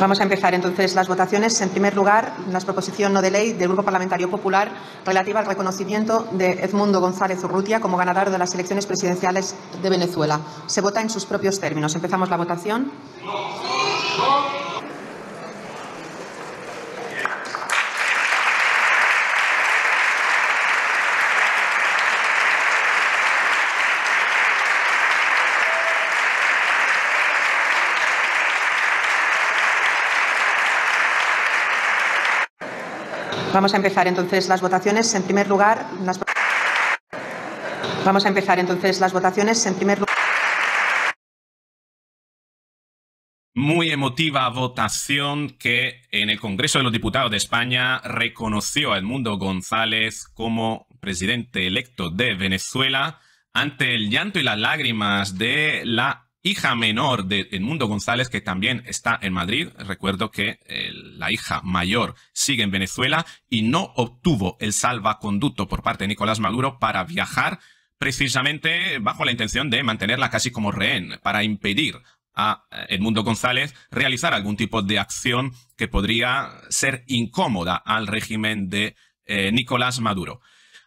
Vamos a empezar entonces las votaciones. En primer lugar, la proposición no de ley del Grupo Parlamentario Popular relativa al reconocimiento de Edmundo González Urrutia como ganador de las elecciones presidenciales de Venezuela. Se vota en sus propios términos. Empezamos la votación. Vamos a empezar entonces las votaciones. En primer lugar, Vamos a empezar entonces las votaciones. En primer lugar. Muy emotiva votación que en el Congreso de los Diputados de España reconoció a Edmundo González como presidente electo de Venezuela ante el llanto y las lágrimas de la hija menor de Edmundo González, que también está en Madrid. Recuerdo que la hija mayor sigue en Venezuela y no obtuvo el salvaconducto por parte de Nicolás Maduro para viajar precisamente bajo la intención de mantenerla casi como rehén, para impedir a eh, Edmundo González realizar algún tipo de acción que podría ser incómoda al régimen de eh, Nicolás Maduro.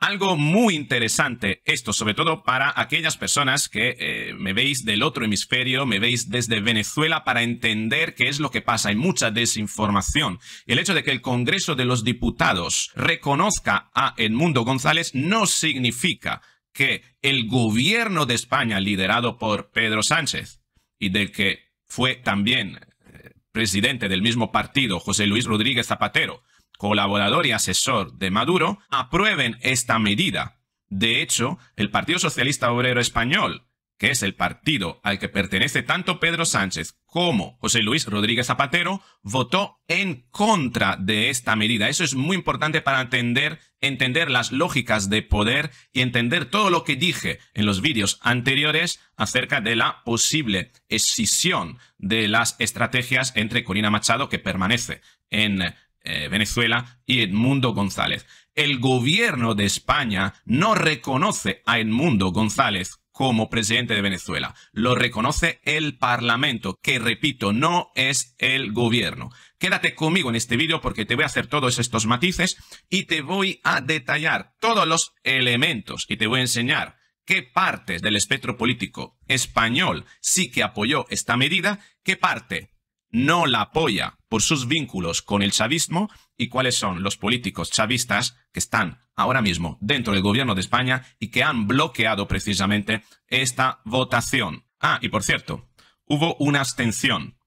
Algo muy interesante, esto sobre todo para aquellas personas que eh, me veis del otro hemisferio, me veis desde Venezuela para entender qué es lo que pasa. Hay mucha desinformación. El hecho de que el Congreso de los Diputados reconozca a Edmundo González no significa que el gobierno de España liderado por Pedro Sánchez y del que fue también eh, presidente del mismo partido, José Luis Rodríguez Zapatero, colaborador y asesor de Maduro, aprueben esta medida. De hecho, el Partido Socialista Obrero Español, que es el partido al que pertenece tanto Pedro Sánchez como José Luis Rodríguez Zapatero, votó en contra de esta medida. Eso es muy importante para entender, entender las lógicas de poder y entender todo lo que dije en los vídeos anteriores acerca de la posible escisión de las estrategias entre Corina Machado, que permanece en eh, Venezuela y Edmundo González. El gobierno de España no reconoce a Edmundo González como presidente de Venezuela. Lo reconoce el Parlamento, que repito, no es el gobierno. Quédate conmigo en este vídeo porque te voy a hacer todos estos matices y te voy a detallar todos los elementos y te voy a enseñar qué partes del espectro político español sí que apoyó esta medida, qué parte no la apoya por sus vínculos con el chavismo y cuáles son los políticos chavistas que están ahora mismo dentro del gobierno de España y que han bloqueado precisamente esta votación. Ah, y por cierto, hubo una abstención.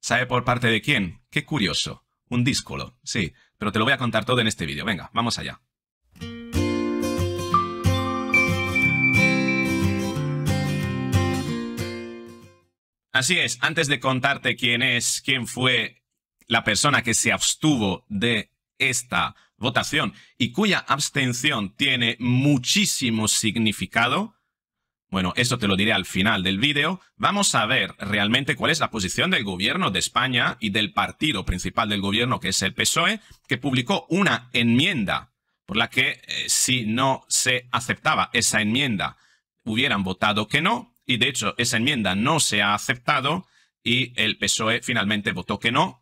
¿Sabe por parte de quién? Qué curioso. Un díscolo, sí, pero te lo voy a contar todo en este vídeo. Venga, vamos allá. Así es, antes de contarte quién es, quién fue la persona que se abstuvo de esta votación y cuya abstención tiene muchísimo significado, bueno, eso te lo diré al final del vídeo, vamos a ver realmente cuál es la posición del gobierno de España y del partido principal del gobierno, que es el PSOE, que publicó una enmienda por la que eh, si no se aceptaba esa enmienda, hubieran votado que no, y de hecho esa enmienda no se ha aceptado y el PSOE finalmente votó que no,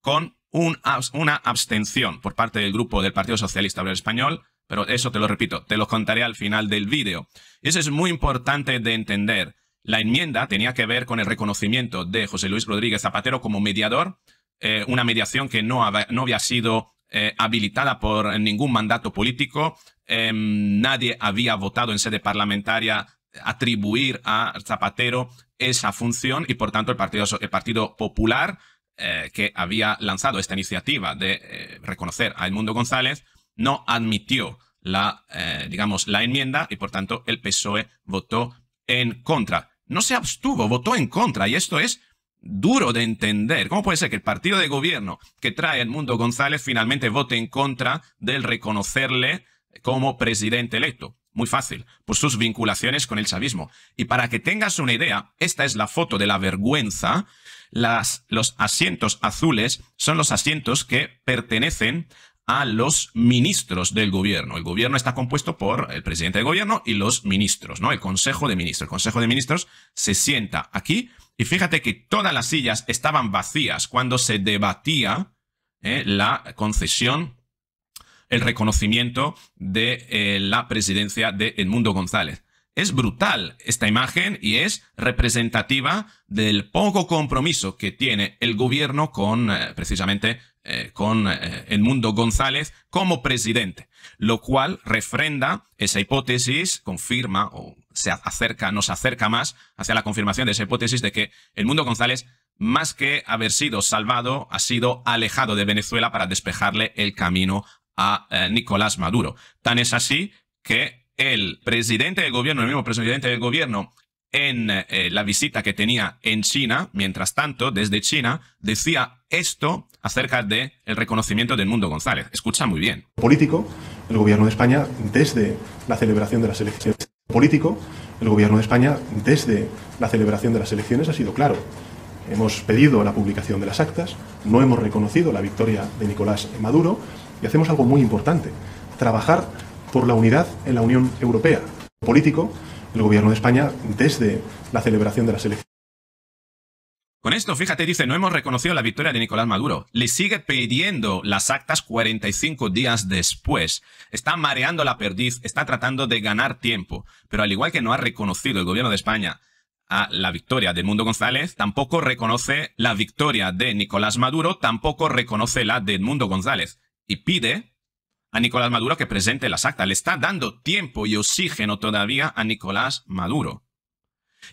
con una abstención por parte del grupo del Partido Socialista Obrero Español, pero eso te lo repito, te lo contaré al final del vídeo. Eso es muy importante de entender. La enmienda tenía que ver con el reconocimiento de José Luis Rodríguez Zapatero como mediador, eh, una mediación que no, había, no había sido eh, habilitada por ningún mandato político, em, nadie había votado en sede parlamentaria atribuir a Zapatero esa función y por tanto el partido Popular eh, que había lanzado esta iniciativa de eh, reconocer a Edmundo González, no admitió la, eh, digamos, la enmienda y por tanto el PSOE votó en contra. No se abstuvo, votó en contra y esto es duro de entender. ¿Cómo puede ser que el partido de gobierno que trae Edmundo González finalmente vote en contra del reconocerle como presidente electo? Muy fácil, por sus vinculaciones con el chavismo. Y para que tengas una idea, esta es la foto de la vergüenza los asientos azules son los asientos que pertenecen a los ministros del gobierno. El gobierno está compuesto por el presidente del gobierno y los ministros, ¿no? El Consejo de Ministros. El Consejo de Ministros se sienta aquí y fíjate que todas las sillas estaban vacías cuando se debatía ¿eh? la concesión, el reconocimiento de eh, la presidencia de Edmundo González. Es brutal esta imagen y es representativa del poco compromiso que tiene el gobierno con eh, precisamente eh, con el eh, mundo González como presidente, lo cual refrenda esa hipótesis, confirma o se acerca, nos acerca más hacia la confirmación de esa hipótesis de que el mundo González más que haber sido salvado, ha sido alejado de Venezuela para despejarle el camino a Nicolás Maduro. Tan es así que el presidente del gobierno, el mismo presidente del gobierno, en eh, la visita que tenía en China, mientras tanto, desde China, decía esto acerca del el reconocimiento del mundo González. Escucha muy bien. Político, el gobierno de España, desde la celebración de las elecciones. Político, el gobierno de España, desde la celebración de las elecciones, ha sido claro. Hemos pedido la publicación de las actas, no hemos reconocido la victoria de Nicolás Maduro y hacemos algo muy importante, trabajar por la unidad en la Unión Europea. Político, el gobierno de España, desde la celebración de las elecciones. Con esto, fíjate, dice, no hemos reconocido la victoria de Nicolás Maduro. Le sigue pidiendo las actas 45 días después. Está mareando la perdiz, está tratando de ganar tiempo. Pero al igual que no ha reconocido el gobierno de España a la victoria de Edmundo González, tampoco reconoce la victoria de Nicolás Maduro, tampoco reconoce la de Edmundo González. Y pide a Nicolás Maduro que presente las actas. Le está dando tiempo y oxígeno todavía a Nicolás Maduro.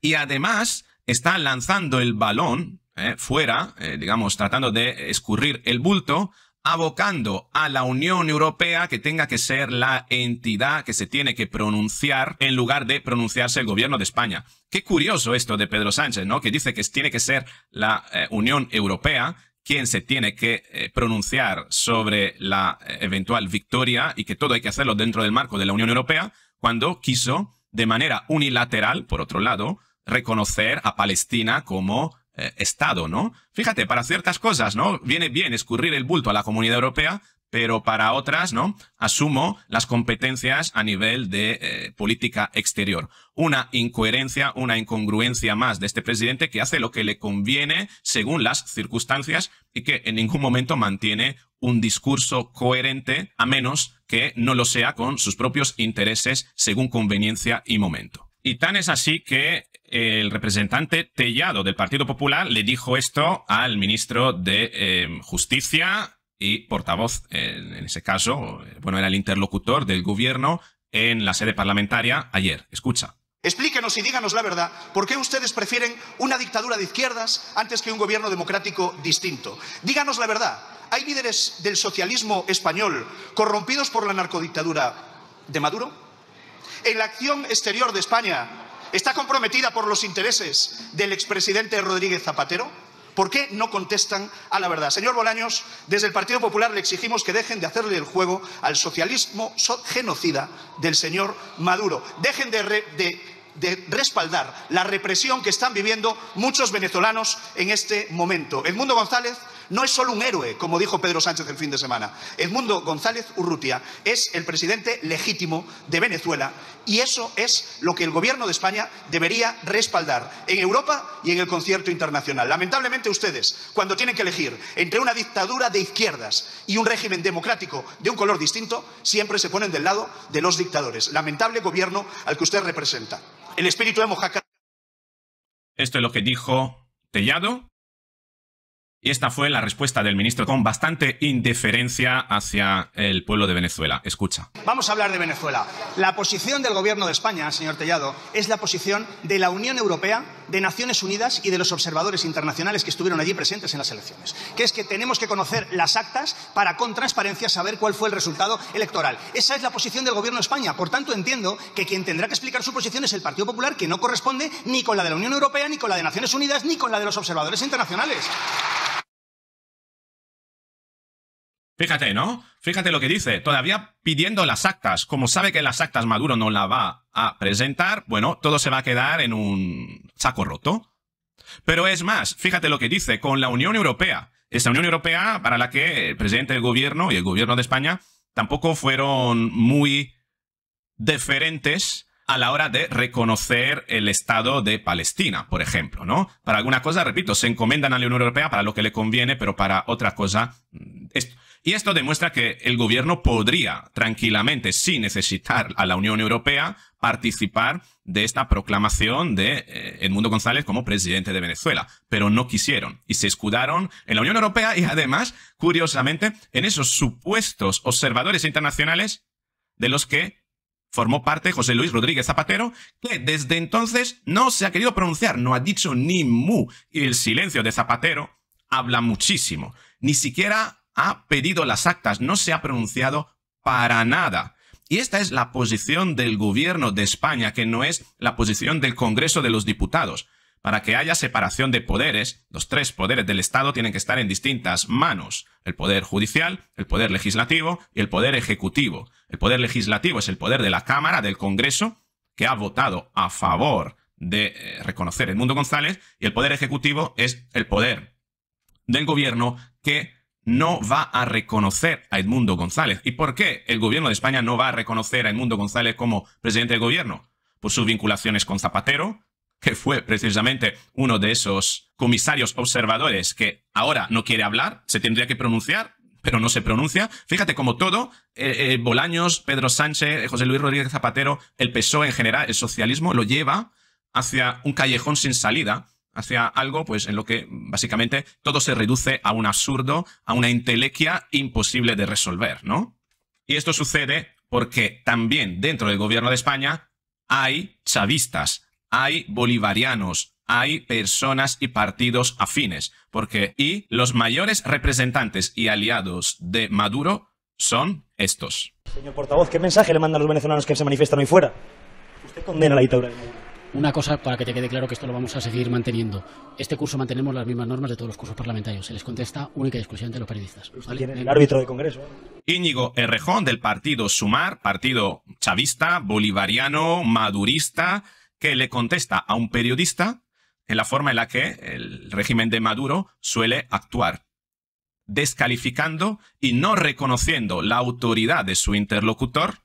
Y además está lanzando el balón eh, fuera, eh, digamos, tratando de escurrir el bulto, abocando a la Unión Europea que tenga que ser la entidad que se tiene que pronunciar en lugar de pronunciarse el gobierno de España. Qué curioso esto de Pedro Sánchez, ¿no? Que dice que tiene que ser la eh, Unión Europea quién se tiene que eh, pronunciar sobre la eh, eventual victoria y que todo hay que hacerlo dentro del marco de la Unión Europea, cuando quiso de manera unilateral, por otro lado, reconocer a Palestina como eh, Estado, ¿no? Fíjate, para ciertas cosas, ¿no? Viene bien escurrir el bulto a la Comunidad Europea, pero para otras, ¿no? Asumo las competencias a nivel de eh, política exterior. Una incoherencia, una incongruencia más de este presidente que hace lo que le conviene según las circunstancias y que en ningún momento mantiene un discurso coherente a menos que no lo sea con sus propios intereses según conveniencia y momento. Y tan es así que el representante Tellado del Partido Popular le dijo esto al ministro de eh, Justicia, y portavoz, en ese caso, bueno, era el interlocutor del gobierno en la sede parlamentaria ayer. Escucha. Explíquenos y díganos la verdad, ¿por qué ustedes prefieren una dictadura de izquierdas antes que un gobierno democrático distinto? Díganos la verdad, ¿hay líderes del socialismo español corrompidos por la narcodictadura de Maduro? ¿En la acción exterior de España está comprometida por los intereses del expresidente Rodríguez Zapatero? ¿Por qué no contestan a la verdad? Señor Bolaños, desde el Partido Popular le exigimos que dejen de hacerle el juego al socialismo genocida del señor Maduro. Dejen de, respaldar la represión que están viviendo muchos venezolanos en este momento. mundo González no es solo un héroe, como dijo Pedro Sánchez el fin de semana. Edmundo González Urrutia es el presidente legítimo de Venezuela y eso es lo que el gobierno de España debería respaldar en Europa y en el concierto internacional. Lamentablemente ustedes, cuando tienen que elegir entre una dictadura de izquierdas y un régimen democrático de un color distinto, siempre se ponen del lado de los dictadores. Lamentable gobierno al que usted representa. El espíritu de Mojaca Esto es lo que dijo Tellado y esta fue la respuesta del ministro con bastante indiferencia hacia el pueblo de Venezuela. Escucha. Vamos a hablar de Venezuela. La posición del gobierno de España, señor Tellado, es la posición de la Unión Europea de Naciones Unidas y de los observadores internacionales que estuvieron allí presentes en las elecciones, que es que tenemos que conocer las actas para con transparencia saber cuál fue el resultado electoral. Esa es la posición del Gobierno de España. Por tanto, entiendo que quien tendrá que explicar su posición es el Partido Popular, que no corresponde ni con la de la Unión Europea, ni con la de Naciones Unidas, ni con la de los observadores internacionales. Fíjate, ¿no? Fíjate lo que dice. Todavía pidiendo las actas. Como sabe que las actas Maduro no la va a presentar, bueno, todo se va a quedar en un saco roto. Pero es más, fíjate lo que dice con la Unión Europea. Esta Unión Europea para la que el presidente del gobierno y el gobierno de España tampoco fueron muy deferentes a la hora de reconocer el Estado de Palestina, por ejemplo, ¿no? Para alguna cosa, repito, se encomendan a la Unión Europea para lo que le conviene, pero para otra cosa... Mm, es y esto demuestra que el gobierno podría tranquilamente, sin necesitar a la Unión Europea, participar de esta proclamación de eh, Edmundo González como presidente de Venezuela, pero no quisieron y se escudaron en la Unión Europea y además, curiosamente, en esos supuestos observadores internacionales de los que formó parte José Luis Rodríguez Zapatero, que desde entonces no se ha querido pronunciar, no ha dicho ni mu, y el silencio de Zapatero habla muchísimo. Ni siquiera ha pedido las actas, no se ha pronunciado para nada. Y esta es la posición del gobierno de España, que no es la posición del Congreso de los Diputados. Para que haya separación de poderes, los tres poderes del Estado tienen que estar en distintas manos. El poder judicial, el poder legislativo y el poder ejecutivo. El poder legislativo es el poder de la Cámara, del Congreso, que ha votado a favor de eh, reconocer el mundo González, y el poder ejecutivo es el poder del gobierno que no va a reconocer a Edmundo González. ¿Y por qué el gobierno de España no va a reconocer a Edmundo González como presidente del gobierno? Por sus vinculaciones con Zapatero, que fue precisamente uno de esos comisarios observadores que ahora no quiere hablar, se tendría que pronunciar, pero no se pronuncia. Fíjate como todo, eh, eh, Bolaños, Pedro Sánchez, José Luis Rodríguez Zapatero, el PSOE en general, el socialismo, lo lleva hacia un callejón sin salida hacia algo pues en lo que básicamente todo se reduce a un absurdo, a una intelequia imposible de resolver, ¿no? Y esto sucede porque también dentro del gobierno de España hay chavistas, hay bolivarianos, hay personas y partidos afines, porque y los mayores representantes y aliados de Maduro son estos. Señor portavoz, ¿qué mensaje le mandan los venezolanos que se manifiestan hoy fuera? Usted condena la dictadura de Maduro. Una cosa para que te quede claro que esto lo vamos a seguir manteniendo. Este curso mantenemos las mismas normas de todos los cursos parlamentarios. Se les contesta única y exclusivamente a los periodistas. ¿vale? El árbitro de Congreso. ¿eh? Íñigo Errejón del partido Sumar, partido chavista, bolivariano, madurista, que le contesta a un periodista en la forma en la que el régimen de Maduro suele actuar, descalificando y no reconociendo la autoridad de su interlocutor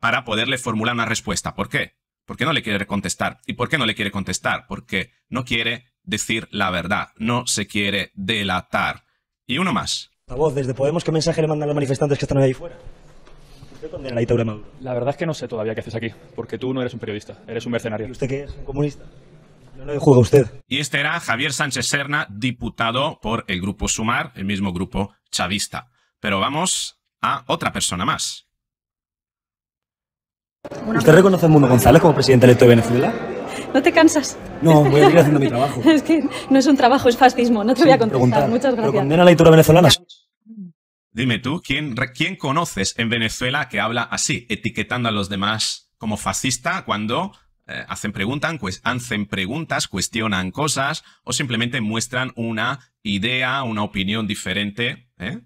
para poderle formular una respuesta. ¿Por qué? ¿Por qué no le quiere contestar? ¿Y por qué no le quiere contestar? Porque no quiere decir la verdad, no se quiere delatar. Y uno más. La voz desde Podemos, ¿qué mensaje le mandan los manifestantes que están ahí fuera? la La verdad es que no sé todavía qué haces aquí, porque tú no eres un periodista, eres un mercenario. ¿Y usted qué es? ¿Un comunista? No lo juega usted. Y este era Javier Sánchez Serna, diputado por el Grupo Sumar, el mismo grupo chavista. Pero vamos a otra persona más. ¿Usted reconoce a Mundo González como presidente electo de Venezuela? ¿No te cansas? No, voy a seguir haciendo mi trabajo. es que no es un trabajo, es fascismo. No te voy a contestar. Muchas gracias. Pero condena la lectura venezolana. Dime tú, ¿quién, conoces en Venezuela que habla así, etiquetando a los demás como fascista cuando eh, hacen, preguntan, pues, hacen preguntas, cuestionan cosas o simplemente muestran una idea, una opinión diferente? ¿eh?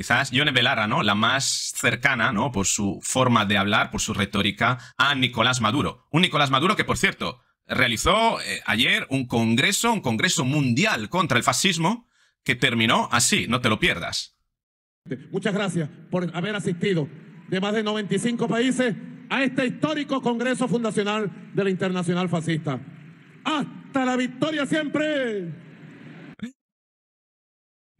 quizás Yone Velara, ¿no? La más cercana, ¿no? Por su forma de hablar, por su retórica, a Nicolás Maduro. Un Nicolás Maduro que, por cierto, realizó eh, ayer un congreso, un congreso mundial contra el fascismo, que terminó así, no te lo pierdas. Muchas gracias por haber asistido de más de 95 países a este histórico Congreso Fundacional de la Internacional Fascista. Hasta la victoria siempre.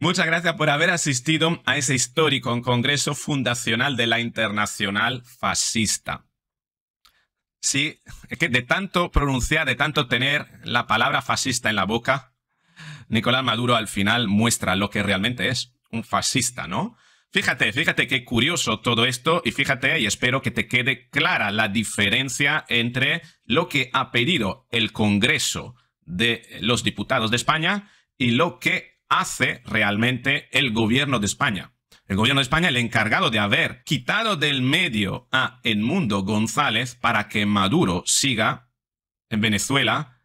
Muchas gracias por haber asistido a ese histórico congreso fundacional de la Internacional Fascista. Sí, es que de tanto pronunciar, de tanto tener la palabra fascista en la boca, Nicolás Maduro al final muestra lo que realmente es un fascista, ¿no? Fíjate, fíjate qué curioso todo esto y fíjate y espero que te quede clara la diferencia entre lo que ha pedido el Congreso de los Diputados de España y lo que hace realmente el gobierno de España. El gobierno de España, el encargado de haber quitado del medio a Edmundo González para que Maduro siga en Venezuela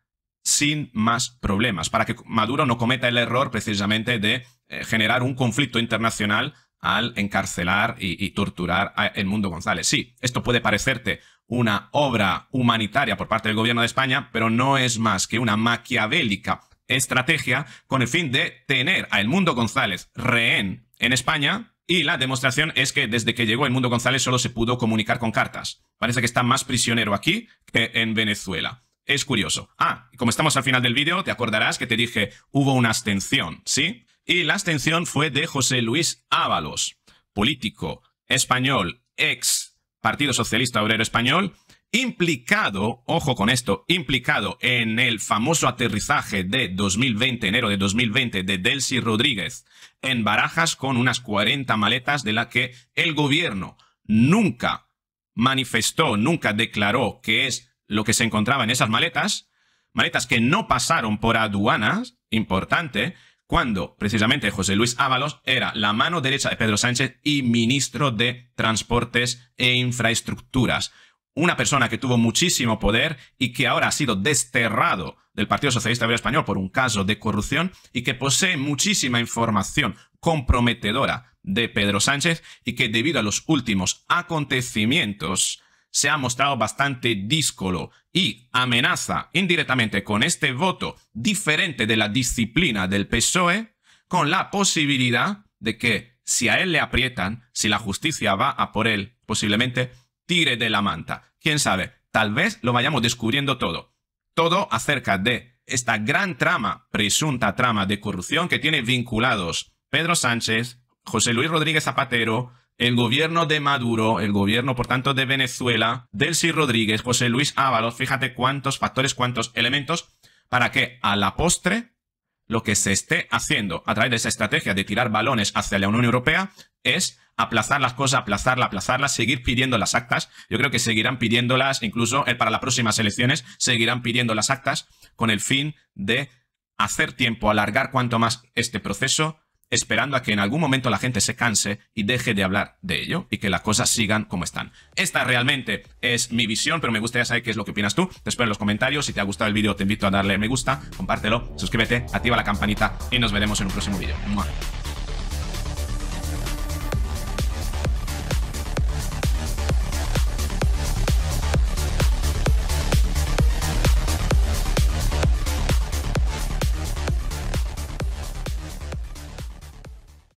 sin más problemas, para que Maduro no cometa el error precisamente de eh, generar un conflicto internacional al encarcelar y, torturar a Edmundo González. Sí, esto puede parecerte una obra humanitaria por parte del gobierno de España, pero no es más que una maquiavélica estrategia con el fin de tener a El Mundo González rehén en España y la demostración es que desde que llegó El Mundo González solo se pudo comunicar con cartas. Parece que está más prisionero aquí que en Venezuela. Es curioso. Ah, como estamos al final del vídeo, te acordarás que te dije hubo una abstención, ¿sí? Y la abstención fue de José Luis Ábalos, político español, ex Partido Socialista Obrero Español, implicado, ojo con esto, implicado en el famoso aterrizaje de 2020, enero de 2020, de Delcy Rodríguez en Barajas con unas 40 maletas de las que el gobierno nunca manifestó, nunca declaró que es lo que se encontraba en esas maletas, maletas que no pasaron por aduanas, importante, cuando precisamente José Luis Ábalos era la mano derecha de Pedro Sánchez y ministro de Transportes e Infraestructuras. Una persona que tuvo muchísimo poder y que ahora ha sido desterrado del Partido Socialista Obrero Español por un caso de corrupción y que posee muchísima información comprometedora de Pedro Sánchez y que debido a los últimos acontecimientos se ha mostrado bastante díscolo y amenaza indirectamente con este voto diferente de la disciplina del PSOE con la posibilidad de que si a él le aprietan, si la justicia va a por él, posiblemente tire de la manta. ¿Quién sabe? Tal vez lo vayamos descubriendo todo. Todo acerca de esta gran trama, presunta trama de corrupción que tiene vinculados Pedro Sánchez, José Luis Rodríguez Zapatero, el gobierno de Maduro, el gobierno, por tanto, de Venezuela, Delcy Rodríguez, José Luis Ábalos, fíjate cuántos factores, cuántos elementos, para que a la postre lo que se esté haciendo a través de esa estrategia de tirar balones hacia la Unión Europea es aplazar las cosas, aplazarla, aplazarlas, seguir pidiendo las actas. Yo creo que seguirán pidiéndolas, incluso eh, para las próximas elecciones, seguirán pidiendo las actas con el fin de hacer tiempo, alargar cuanto más este proceso, esperando a que en algún momento la gente se canse y deje de hablar de ello y que las cosas sigan como están. Esta realmente es mi visión, pero me gustaría saber qué es lo que opinas tú. Te espero en los comentarios. Si te ha gustado el vídeo, te invito a darle me gusta, compártelo, suscríbete, activa la campanita y nos veremos en un próximo vídeo.